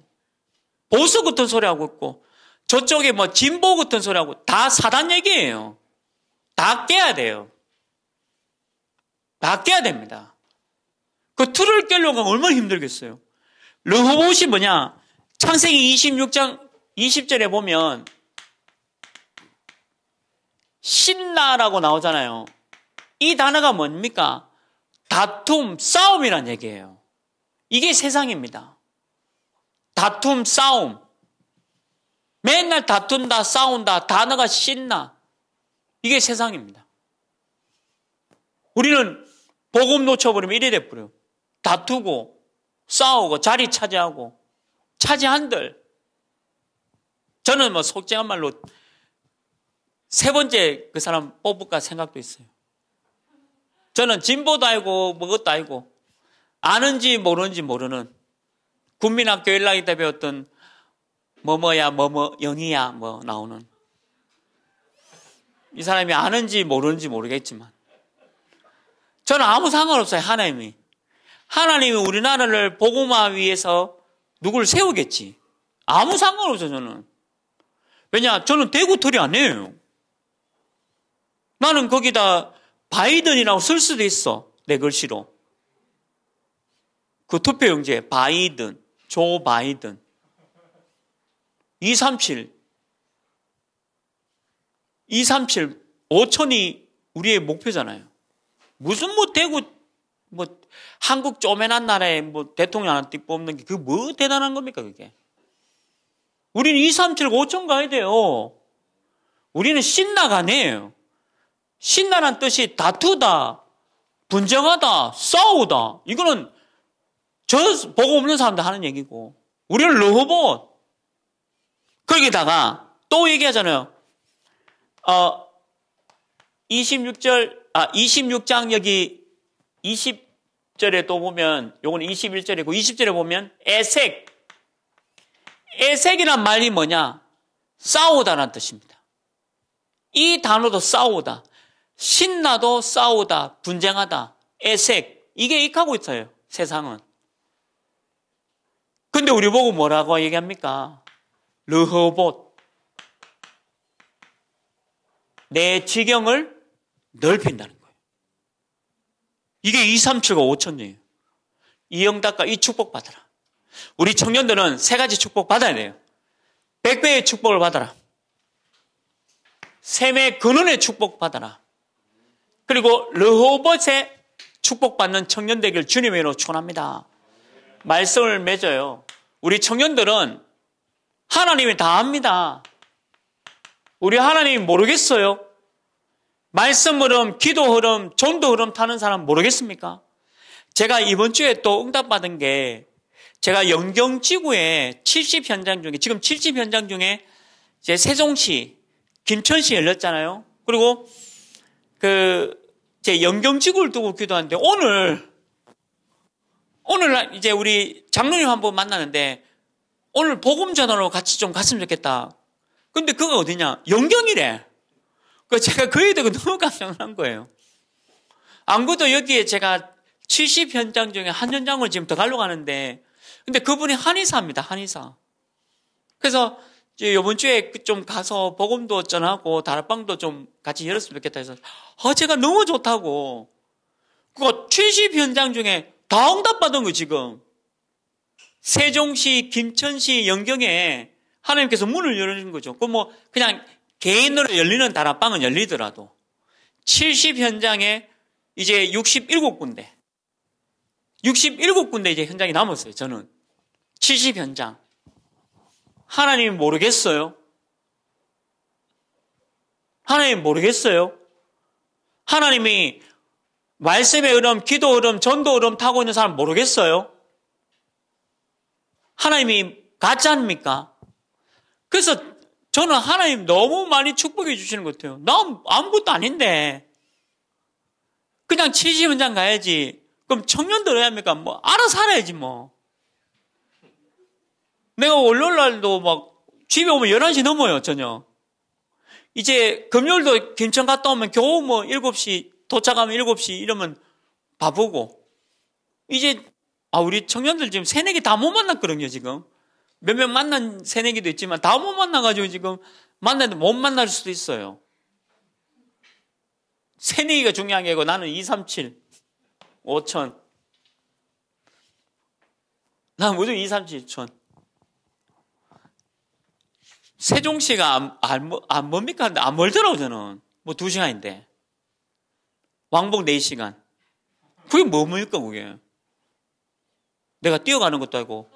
보수 같은 소리 하고 있고 저쪽에 뭐 진보 같은 소리 하고 다 사단 얘기예요. 다 깨야 돼요. 다 깨야 됩니다. 그 틀을 깨려고 하면 얼마나 힘들겠어요. 르호봇이 뭐냐? 창세기 26장 20절에 보면 신나라고 나오잖아요. 이 단어가 뭡니까? 다툼, 싸움이란 얘기예요. 이게 세상입니다. 다툼, 싸움. 맨날 다툰다, 싸운다, 단어가 신나. 이게 세상입니다. 우리는 복음 놓쳐버리면 이래 돼버려요. 다투고, 싸우고, 자리 차지하고, 차지한들. 저는 뭐 속죄한 말로 세 번째 그 사람 뽑을까 생각도 있어요. 저는 진보도 아니고, 뭐것도 아니고, 아는지 모르는지 모르는 국민학교 1학기 때 배웠던 뭐뭐야 뭐뭐 영이야 뭐 나오는 이 사람이 아는지 모르는지 모르겠지만 저는 아무 상관없어요 하나님이 하나님이 우리나라를 복음화 위해서 누굴 세우겠지 아무 상관없어요 저는 왜냐 저는 대구털이 아니에요 나는 거기다 바이든이라고 쓸 수도 있어 내 글씨로 그 투표용지에 바이든 조 바이든. 237. 237. 5천이 우리의 목표잖아요. 무슨 뭐 대구 뭐 한국 쪼매난 나라에 뭐 대통령 하나 띠 뽑는 게 그 뭐 대단한 겁니까 그게? 우리는 2, 3, 7, 5천 가야 돼요. 우리는 신나가 아니에요. 신나란 뜻이 다투다, 분쟁하다, 싸우다. 이거는 저 보고 없는 사람들 하는 얘기고 우리는 르호봇 거기다가 또 얘기하잖아요. 어 26절 아 26장 여기 20절에 또 보면 요건 21절이고 20절에 보면 에색 에색이란 말이 뭐냐? 싸우다란 뜻입니다. 이 단어도 싸우다. 신나도 싸우다, 분쟁하다, 에색 이게 익하고 있어요, 세상은. 근데 우리 보고 뭐라고 얘기합니까? 르호봇내 지경을 넓힌다는 거예요. 이게 237과 5천이에요. 이영 닭과이 축복 받아라. 우리 청년들은 세 가지 축복 받아야 돼요. 백배의 축복을 받아라. 샘의 근원의 축복 받아라. 그리고 르호봇의 축복받는 청년 되길 주님으로 축원합니다. 말씀을 맺어요. 우리 청년들은 하나님이 다 압니다. 우리 하나님이 모르겠어요? 말씀 흐름, 기도 흐름, 전도 흐름 타는 사람 모르겠습니까? 제가 이번 주에 또 응답받은 게 제가 영경 지구에 70 현장 중에 지금 70 현장 중에 이제 세종시, 김천시 열렸잖아요. 그리고 그 제 영경 지구를 두고 기도하는데 오늘 오늘 이제 우리 장로님 한번 만나는데 오늘 복음 전화로 같이 좀 갔으면 좋겠다. 근데 그거 어디냐? 영경이래. 그 제가 그에 대고 너무 감상을한 거예요. 안 그래도 여기에 제가 70 현장 중에 한 현장을 지금 더 가려고 하는데 근데 그분이 한의사입니다. 한의사. 그래서 이제 이번 주에 그 좀 가서 복음도 전하고 다락방도 좀 같이 열었으면 좋겠다 해서 아 제가 너무 좋다고. 그거 70 현장 중에 다 응답받은 거예요, 지금. 세종시, 김천시 영경에 하나님께서 문을 열어준 거죠. 그 뭐, 그냥 개인으로 열리는 다락방은 열리더라도 70 현장에 이제 67군데, 67군데 이제 현장이 남았어요, 저는. 70 현장. 하나님 모르겠어요? 하나님 모르겠어요? 하나님이 말씀의 흐름, 기도 흐름, 전도 흐름 타고 있는 사람 모르겠어요? 하나님이 같지 않습니까? 그래서 저는 하나님 너무 많이 축복해 주시는 것 같아요. 나 아무것도 아닌데. 그냥 취지 현장 가야지. 그럼 청년들 어야 합니까? 뭐, 알아서 살아야지 뭐. 내가 월요일날도 막 집에 오면 11시 넘어요, 저녁. 이제 금요일도 김천 갔다 오면 겨우 뭐 7시 도착하면 7시 이러면 바보고 이제 아 우리 청년들 지금 새내기 다 못 만났거든요 지금 몇 명 만난 새내기도 있지만 다 못 만나가지고 지금 만나도 못 만날 수도 있어요 새내기가 중요한 게 아니고 나는 2, 3, 7 5천 난 모두 2, 3, 7천 5 세종시가 안, 안, 뭐, 안 뭡니까? 안 멀더라고 저는 뭐두시간인데 왕복 4시간. 그게 뭐 뭡니까, 그게? 내가 뛰어가는 것도 아니고,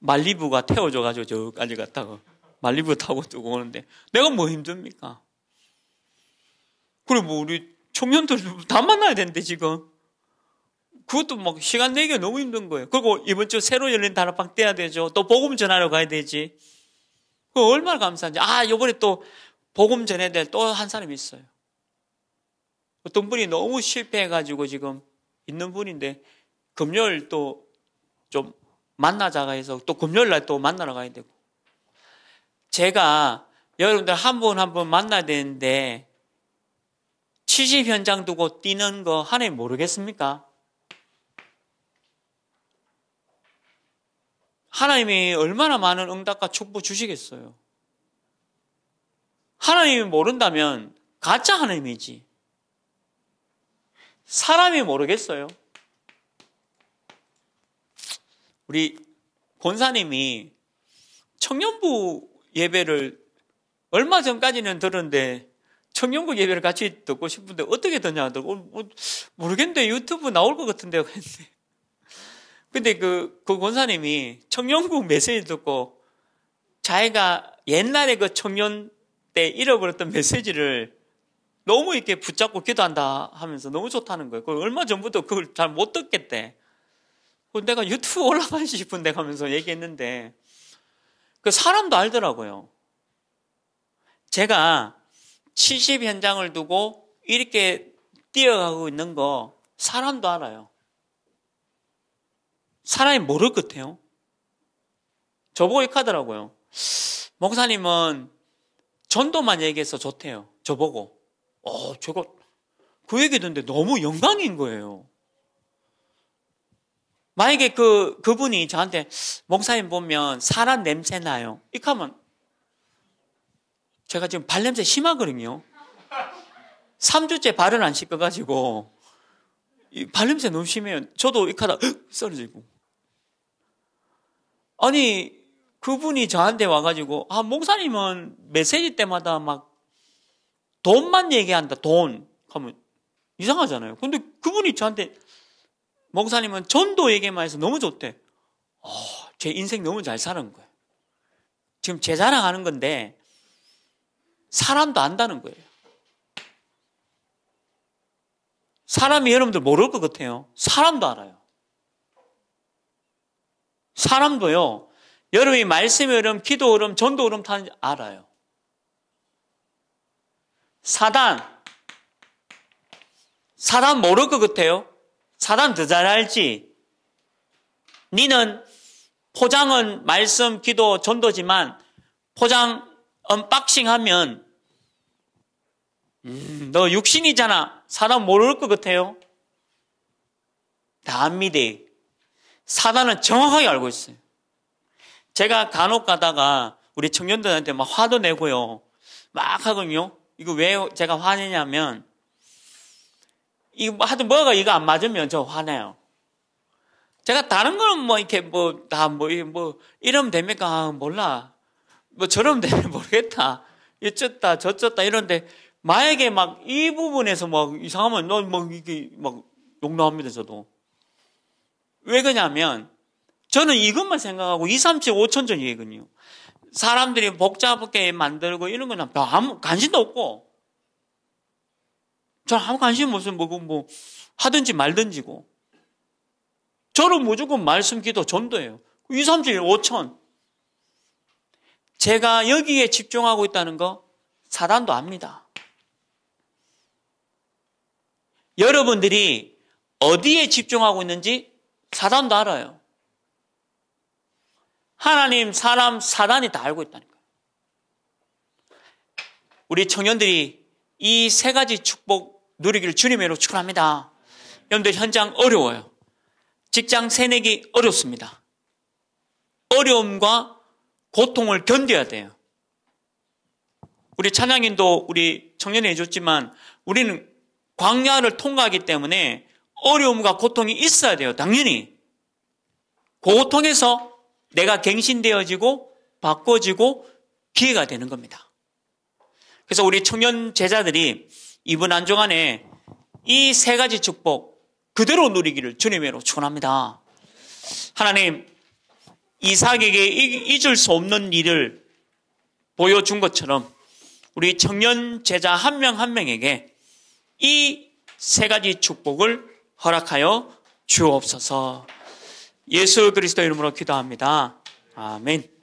말리부가 태워줘가지고 저까지 갔다가, 말리부 타고 뜨고 오는데, 내가 뭐 힘듭니까? 그리고 뭐 우리 청년들 다 만나야 되는데, 지금. 그것도 막 시간 내기가 너무 힘든 거예요. 그리고 이번 주 새로 열린 단락방 떼야 되죠. 또 복음 전하러 가야 되지. 그 얼마나 감사한지. 아, 요번에 또 복음 전해야 될 또 한 사람이 있어요. 어떤 분이 너무 실패해가지고 지금 있는 분인데 금요일 또 좀 만나자가 해서 또 금요일 날 또 만나러 가야 되고 제가 여러분들 한 분 한 분 만나야 되는데 70 현장 두고 뛰는 거 하나님 모르겠습니까? 하나님이 얼마나 많은 응답과 축복 주시겠어요? 하나님이 모른다면 가짜 하나님이지. 사람이 모르겠어요. 우리 권사님이 청년부 예배를 얼마 전까지는 들었는데 청년부 예배를 같이 듣고 싶은데 어떻게 듣냐 하더라고 어, 뭐, 모르겠는데 유튜브 나올 것 같은데요 *laughs* 했는데 근데 그, 그 권사님이 청년부 메시지 듣고 자기가 옛날에 그 청년 때 잃어버렸던 메시지를 너무 이렇게 붙잡고 기도한다 하면서 너무 좋다는 거예요. 얼마 전부터 그걸 잘 못 듣겠대. 내가 유튜브 올라가고 싶은데 가면서 얘기했는데 그 사람도 알더라고요. 제가 70 현장을 두고 이렇게 뛰어가고 있는 거 사람도 알아요. 사람이 모를 것 같아요. 저보고 이렇게 하더라고요. 목사님은 전도만 얘기해서 좋대요. 저보고. 어, 제가 그 얘기 듣는데 너무 영광인 거예요. 만약에 그, 그분이 저한테, 목사님 보면 사람 냄새 나요. 이렇게 하면, 제가 지금 발냄새 심하거든요. 3주째 발을 안 씻어가지고, 이 발냄새 너무 심해요. 저도 이렇게 하다, 썰어지고. 아니, 그분이 저한테 와가지고, 아, 목사님은 메시지 때마다 막 돈만 얘기한다. 돈 하면 이상하잖아요. 근데 그분이 저한테 목사님은 전도 얘기만 해서 너무 좋대. 어, 제 인생 너무 잘 사는 거예요. 지금 제 자랑하는 건데 사람도 안다는 거예요. 사람이 여러분들 모를 것 같아요. 사람도 알아요. 사람도요. 여러분이 말씀의 흐름, 기도 흐름, 전도 흐름 다 알아요. 사단, 사단 모를 것 같아요? 사단 더 잘 알지? 니는 포장은 말씀, 기도, 전도지만 포장 언박싱 하면 음, 너 육신이잖아. 사단 모를 것 같아요? 다 압니다. 사단은 정확하게 알고 있어요. 제가 간혹 가다가 우리 청년들한테 막 화도 내고요. 막 하거든요. 이거 왜 제가 화내냐면 이 하도 뭐가 이거 안 맞으면 저 화내요. 제가 다른 거는 뭐 이렇게 뭐 다뭐 뭐, 이러면 뭐 됩니까? 아, 몰라. 뭐 저러면 *laughs* 되면 모르겠다. 이쳤다 저쳤다 이런데 만약에 막 이 부분에서 막 이상하면 넌막 이게 막 욕나옵니다 저도. 왜 그러냐면 저는 이것만 생각하고 2, 3, 7, 5천 전이거든요. 사람들이 복잡하게 만들고 이런 거는 아무 관심도 없고 저 아무 관심 없으면 뭐고 뭐, 뭐 하든지 말든지고 저는 무조건 말씀 기도 전도예요. 2, 3, 7, 5천. 제가 여기에 집중하고 있다는 거 사단도 압니다. 여러분들이 어디에 집중하고 있는지 사단도 알아요. 하나님, 사람, 사단이 다 알고 있다니까. 우리 청년들이 이 세 가지 축복 누리기를 주님으로 축원합니다. 여러분들 현장 어려워요. 직장 새내기 어렵습니다. 어려움과 고통을 견뎌야 돼요. 우리 찬양인도 우리 청년이 해줬지만 우리는 광야를 통과하기 때문에 어려움과 고통이 있어야 돼요. 당연히. 고통에서 내가 갱신되어지고 바꿔지고 기회가 되는 겁니다. 그래서 우리 청년 제자들이 이번 안중안에이 세 가지 축복 그대로 누리기를 주님으로 축원합니다. 하나님 이삭에게 잊을 수 없는 일을 보여준 것처럼 우리 청년 제자 한 명한 한 명에게 이 세 가지 축복을 허락하여 주옵소서. 예수 그리스도 이름으로 기도합니다. 아멘.